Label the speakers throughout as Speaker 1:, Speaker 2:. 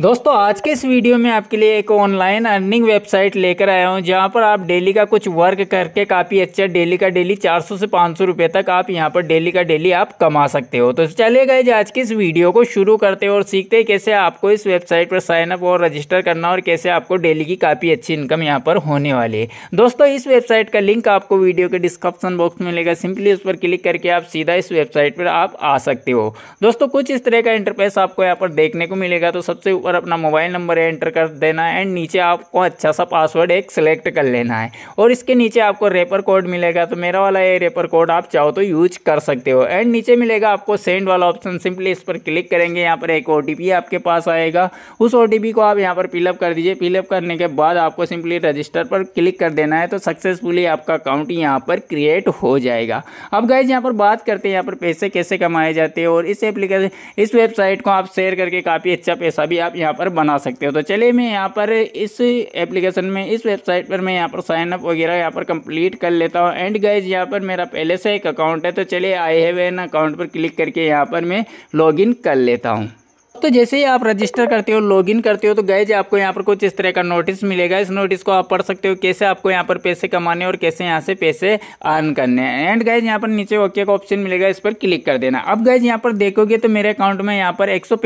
Speaker 1: दोस्तों आज के इस वीडियो में आपके लिए एक ऑनलाइन अर्निंग वेबसाइट लेकर आया हूं जहां पर आप डेली का कुछ वर्क करके काफ़ी अच्छा डेली का डेली 400 से 500 रुपए तक आप यहां पर डेली का डेली आप कमा सकते हो तो चले गए आज की इस वीडियो को शुरू करते हैं और सीखते हैं कैसे आपको इस वेबसाइट पर साइनअप और रजिस्टर करना और कैसे आपको डेली की काफ़ी अच्छी इनकम यहाँ पर होने वाली है दोस्तों इस वेबसाइट का लिंक आपको वीडियो के डिस्क्रिप्सन बॉक्स में मिलेगा सिंपली उस पर क्लिक करके आप सीधा इस वेबसाइट पर आप आ सकते हो दोस्तों कुछ इस तरह का इंटरफेस आपको यहाँ पर देखने को मिलेगा तो सबसे ऊपर अपना मोबाइल नंबर एंटर कर देना है एंड नीचे आपको अच्छा सा पासवर्ड एक सिलेक्ट कर लेना है और इसके नीचे आपको रेपर कोड मिलेगा तो मेरा वाला ये रेपर कोड आप चाहो तो यूज कर सकते हो एंड नीचे मिलेगा आपको सेंड वाला ऑप्शन सिंपली इस पर क्लिक करेंगे यहाँ पर एक ओ आपके पास आएगा उस ओ को आप यहाँ पर फिलअप कर दीजिए फिलअप करने के बाद आपको सिंपली रजिस्टर पर क्लिक कर देना है तो सक्सेसफुली आपका अकाउंट यहाँ पर क्रिएट हो जाएगा अब गाइज यहाँ पर बात करते हैं यहाँ पर पैसे कैसे कमाए जाते हैं और इस एप्लीकेशन इस वेबसाइट को आप शेयर करके काफ़ी अच्छा पैसा भी आप आप यहाँ पर बना सकते हो तो चलिए मैं यहाँ पर इस एप्लीकेशन में इस वेबसाइट पर मैं यहाँ पर साइन अप वगैरह यहाँ पर कंप्लीट कर लेता हूँ एंड गाइज यहाँ पर मेरा पहले से एक अकाउंट है तो चलिए आई हैव एन अकाउंट पर क्लिक करके यहाँ पर मैं लॉग कर लेता हूँ दोस्तों जैसे ही आप रजिस्टर करते हो लॉगिन करते हो तो जी आपको यहाँ पर कुछ इस तरह का नोटिस मिलेगा इस नोटिस को आप पढ़ सकते हो कैसे आपको यहाँ पर पैसे कमाने और कैसे यहाँ से पैसे अर्न करने हैं एंड गैज यहाँ पर नीचे ओके का ऑप्शन मिलेगा इस पर क्लिक कर देना अब गैज यहाँ पर देखोगे तो मेरे अकाउंट में यहाँ पर एक सौ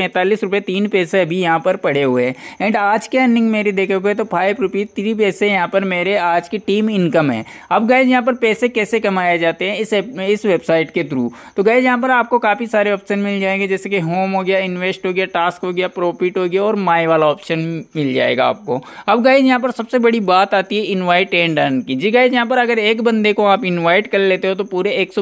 Speaker 1: तीन पैसे अभी यहाँ पर पड़े हुए हैं एंड आज की अर्निंग मेरी देखोगे तो फाइव रुपीज़ थ्री पैसे यहाँ पर मेरे आज की टीम इनकम है अब गैज यहाँ पर पैसे कैसे कमाए जाते हैं इस इस वेबसाइट के थ्रू तो गैज यहाँ पर आपको काफ़ी सारे ऑप्शन मिल जाएंगे जैसे कि होम हो गया इन्वेस्ट हो गया गया टास्क हो गया प्रॉफिट हो गया और माई वाला ऑप्शन मिल जाएगा आपको अब गाइज यहाँ पर सबसे बड़ी बात आती है इन्वाइट एंड अर्न की जी गाइज यहाँ पर अगर एक बंदे को आप इन्वाइट कर लेते हो तो पूरे एक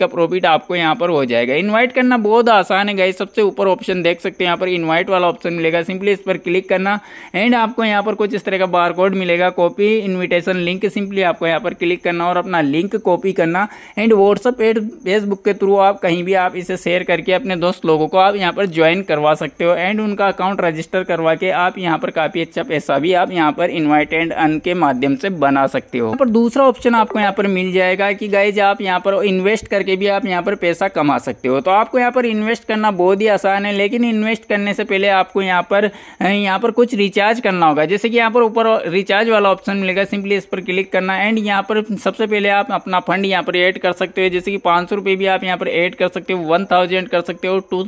Speaker 1: का प्रॉफिट आपको यहाँ पर हो जाएगा इन्वाइट करना बहुत आसान है गाइज सबसे ऊपर ऑप्शन देख सकते हैं यहाँ पर इन्वाइट वाला ऑप्शन मिलेगा सिंपली इस पर क्लिक करना एंड आपको यहाँ पर कुछ इस तरह का बार कोड मिलेगा कॉपी इन्विटेशन लिंक सिंपली आपको यहाँ पर क्लिक करना और अपना लिंक कॉपी करना एंड व्हाट्सअप एड फेसबुक के थ्रू आप कहीं भी आप इसे शेयर करके अपने दोस्त लोगों को आप यहाँ पर ज्वाइन करवा सकते सकते हो एंड उनका अकाउंट रजिस्टर करवा के आप यहाँ पर काफ़ी अच्छा पैसा भी आप यहाँ पर इन्वाइट एंड अन के माध्यम से बना सकते हो पर दूसरा ऑप्शन आपको यहाँ पर मिल जाएगा कि गाइज आप यहाँ पर इन्वेस्ट करके भी आप यहाँ पर पैसा कमा सकते हो तो आपको यहाँ पर इन्वेस्ट करना बहुत ही आसान है लेकिन इन्वेस्ट करने से पहले आपको यहाँ पर यहाँ पर कुछ रिचार्ज करना होगा जैसे कि यहाँ पर ऊपर रिचार्ज वाला ऑप्शन मिलेगा सिंपली इस पर क्लिक करना एंड यहाँ पर सबसे पहले आप अपना फंड यहाँ पर ऐड कर सकते हो जैसे कि पाँच भी आप यहाँ पर ऐड कर सकते हो वन कर सकते हो टू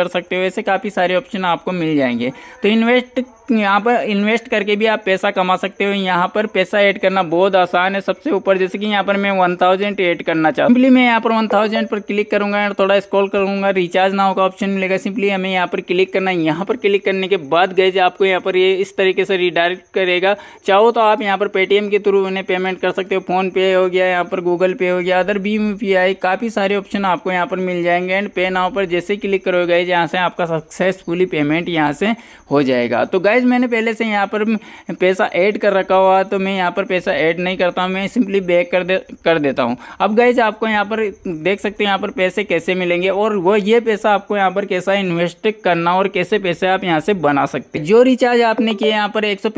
Speaker 1: कर सकते हो ऐसे काफ़ी सारे ऑप्शन आपको मिल जाएंगे तो इन्वेस्ट यहाँ पर इन्वेस्ट करके भी आप पैसा कमा सकते हो यहाँ पर पैसा ऐड करना बहुत आसान है सबसे ऊपर जैसे कि यहाँ पर मैं वन थाउजेंड ऐड करना चाहूँ सिंपली मैं यहाँ पर वन थाउजेंड पर क्लिक करूँगा एंड थोड़ा स्क्रॉल करूँगा रिचार्ज ना होगा ऑप्शन मिलेगा सिंपली हमें यहाँ पर क्लिक करना है यहाँ पर क्लिक करने के बाद गए आपको यहाँ पर ये इस तरीके से रिडायरेक्ट करेगा चाहो तो आप यहाँ पर पेटीएम के थ्रू उन्हें पेमेंट कर सकते हो फ़ोनपे हो गया यहाँ पर गूगल पे हो गया अदर भी यू पी आई काफ़ी सारे ऑप्शन आपको यहाँ पर मिल जाएंगे एंड पे नाव पर जैसे क्लिक करोगे जहाँ से आपका सक्सेसफुली पेमेंट यहाँ से हो जाएगा तो गए गाइज मैंने पहले से यहाँ पर पैसा ऐड कर रखा हुआ तो मैं यहाँ पर पैसा ऐड नहीं करता मैं सिंपली बैक कर दे कर देता हूँ अब गाइज आपको यहाँ पर देख सकते हैं यहाँ पर पैसे कैसे मिलेंगे और वो ये पैसा आपको यहाँ पर कैसा इन्वेस्ट करना और कैसे पैसे आप यहाँ से बना सकते हैं जो रिचार्ज आपने किए यहाँ पर एक सौ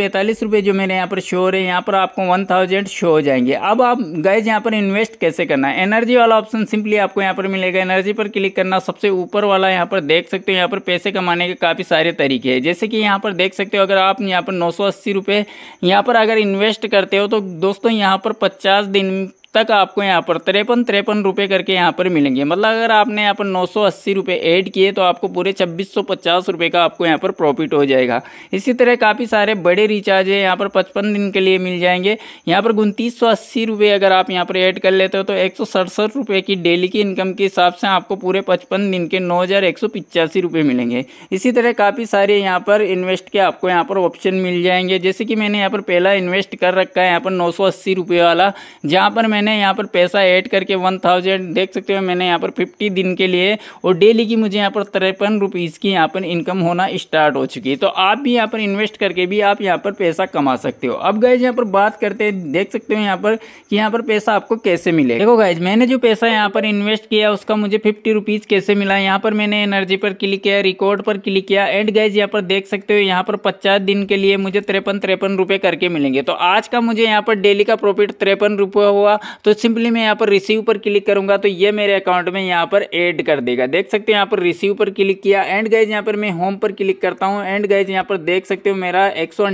Speaker 1: जो मेरे यहाँ पर शो हो रहे हैं यहाँ पर आपको वन थाउजेंड शो हो जाएंगे अब आप गाइज यहाँ पर इन्वेस्ट कैसे करना है एनर्जी वाला ऑप्शन सिंपली आपको यहाँ पर मिलेगा एनर्जी पर क्लिक करना सबसे ऊपर वाला यहाँ पर देख सकते हो यहाँ पर पैसे कमाने के काफ़ी सारे तरीके हैं जैसे कि यहाँ पर देख सकते सकते हो अगर आप यहाँ पर नौ सौ अस्सी रुपये यहाँ पर अगर इन्वेस्ट करते हो तो दोस्तों यहाँ पर पचास दिन तक आपको यहाँ पर तिरपन तिरपन रुपये करके यहाँ पर मिलेंगे मतलब अगर आपने यहाँ पर नौ सौ अस्सी ऐड किए तो आपको पूरे छब्बीस सौ पचास का आपको यहाँ पर प्रॉफिट हो जाएगा इसी तरह काफ़ी सारे बड़े रिचार्ज है यहाँ पर पचपन दिन के लिए मिल जाएंगे यहाँ पर उनतीस सौ अस्सी अगर आप यहाँ पर ऐड कर लेते हो तो एक सौ सड़सठ की डेली की इनकम के हिसाब से आपको पूरे पचपन दिन के नौ हज़ार एक सौ पिचासी रुपये मिलेंगे इसी तरह काफ़ी सारे यहाँ पर इन्वेस्ट के आपको यहाँ पर ऑप्शन मिल जाएंगे जैसे कि मैंने यहाँ पर पहला इन्वेस्ट कर रखा है यहाँ पर नौ सौ अस्सी रुपये वाला जहाँ पर मैंने मैंने यहाँ पर पैसा ऐड करके वन थाउजेंड देख सकते हो मैंने यहाँ पर फिफ्टी दिन के लिए और डेली की मुझे यहाँ पर तिरपन रुपीज़ की यहाँ पर इनकम होना स्टार्ट हो चुकी है तो आप भी यहाँ पर इन्वेस्ट करके भी आप यहाँ पर पैसा कमा सकते हो अब गाइज यहाँ पर बात करते हैं देख सकते हो यहाँ पर कि यहाँ पर पैसा आपको कैसे मिले देखो गाइज मैंने जो पैसा यहाँ पर इन्वेस्ट किया उसका मुझे फिफ्टी रुपीज़ कैसे मिला यहाँ पर मैंने एनर्जी पर क्लिक किया रिकॉर्ड पर क्लिक किया एंड गाइज यहाँ पर देख सकते हो यहाँ पर पचास दिन के लिए मुझे तिरपन तिरपन रुपये करके मिलेंगे तो आज का मुझे यहाँ पर डेली का प्रॉफिट तिरपन रुपये हुआ तो सिंपली मैं यहाँ पर रिसीव पर क्लिक करूँगा तो ये मेरे अकाउंट में यहाँ पर ऐड कर देगा देख सकते हैं यहाँ पर रिसीव पर क्लिक किया एंड गाइज यहाँ पर मैं होम पर क्लिक करता हूँ एंड गाइज यहाँ पर देख सकते हो मेरा एक सौ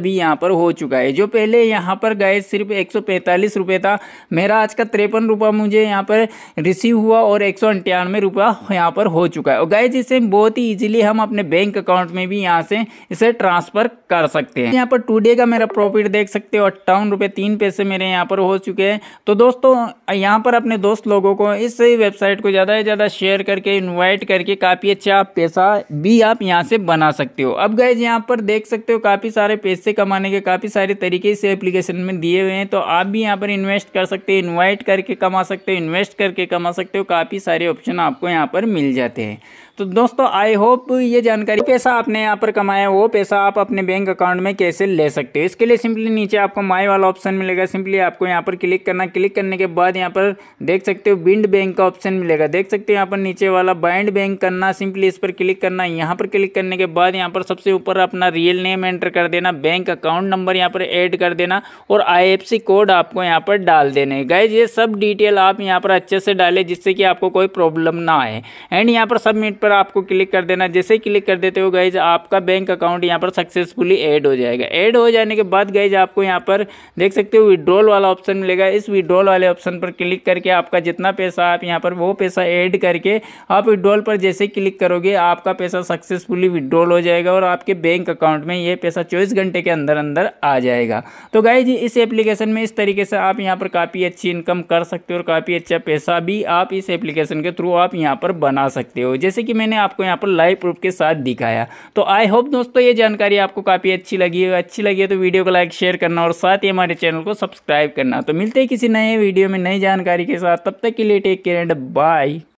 Speaker 1: अभी यहाँ पर हो चुका है जो पहले यहाँ पर गाइज सिर्फ एक सौ था मेरा आज का तिरपन रुपया मुझे यहाँ पर रिसीव हुआ और एक सौ अंठानवे रुपया यहाँ पर हो चुका है और गाइज इसे बहुत ही ईजिली हम अपने बैंक अकाउंट में भी यहाँ से इसे ट्रांसफ़र कर सकते हैं यहाँ पर डे का मेरा प्रॉफिट देख सकते हो अट्ठावन रुपये तीन पैसे मेरे यहाँ पर हो चुके हैं तो दोस्तों यहाँ पर अपने दोस्त लोगों को इस वेबसाइट को ज़्यादा से ज़्यादा शेयर करके इन्वाइट करके काफ़ी अच्छा पैसा भी आप यहाँ से बना सकते हो अब गए यहाँ पर देख सकते हो काफ़ी सारे पैसे कमाने के काफ़ी सारे तरीके इस एप्लीकेशन में दिए हुए हैं तो आप भी यहाँ पर इन्वेस्ट कर सकते हो इन्वाइट करके कमा सकते हो इन्वेस्ट करके कमा सकते हो काफ़ी सारे ऑप्शन आपको यहाँ पर मिल जाते हैं तो दोस्तों आई होप ये जानकारी पैसा आपने यहाँ पर कमाया वो पैसा आप अपने बैंक अकाउंट में कैसे ले सकते हो इसके लिए सिंपली नीचे आपको माई वाला ऑप्शन मिलेगा सिंपली आपको यहाँ पर पर क्लिक करना क्लिक करने के बाद यहाँ पर देख सकते हो बिंड बैंक का ऑप्शन मिलेगा देख सकते हो यहाँ पर नीचे वाला बाइंड बैंक करना सिंपली इस पर क्लिक करना यहाँ पर क्लिक करने के बाद यहाँ पर सबसे ऊपर अपना रियल नेम एंटर कर देना बैंक अकाउंट नंबर यहाँ पर ऐड कर देना और आई कोड आपको यहाँ पर डाल देने गैज ये सब डिटेल आप यहाँ पर अच्छे से डालें जिससे कि आपको कोई प्रॉब्लम ना आए एंड यहाँ पर सबमिट पर आपको क्लिक कर देना जैसे क्लिक कर देते हो गैज आपका बैंक अकाउंट यहाँ पर सक्सेसफुली एड हो जाएगा एड हो जाने के बाद गैज आपको यहाँ पर देख सकते हो विड्रॉल वाला ऑप्शन मिलेगा इस विड्रॉल वाले ऑप्शन पर क्लिक करके आपका जितना पैसा आप यहाँ पर वो पैसा ऐड करके आप विड्रॉल पर जैसे क्लिक करोगे आपका पैसा सक्सेसफुली विड्रॉल हो जाएगा और आपके बैंक अकाउंट में ये पैसा चौबीस घंटे के अंदर अंदर आ जाएगा तो गाय जी इस एप्लीकेशन में इस तरीके से आप यहाँ पर काफ़ी अच्छी इनकम कर सकते हो और काफ़ी अच्छा पैसा भी आप इस एप्लीकेशन के थ्रू आप यहाँ पर बना सकते हो जैसे कि मैंने आपको यहाँ पर लाइव प्रूफ के साथ दिखाया तो आई होप दोस्तों ये जानकारी आपको काफ़ी अच्छी लगी अच्छी लगी है तो वीडियो को लाइक शेयर करना और साथ ही हमारे चैनल को सब्सक्राइब करना तो तो मिलते हैं किसी नए वीडियो में नई जानकारी के साथ तब तक के लिए टेक केयर एंड बाय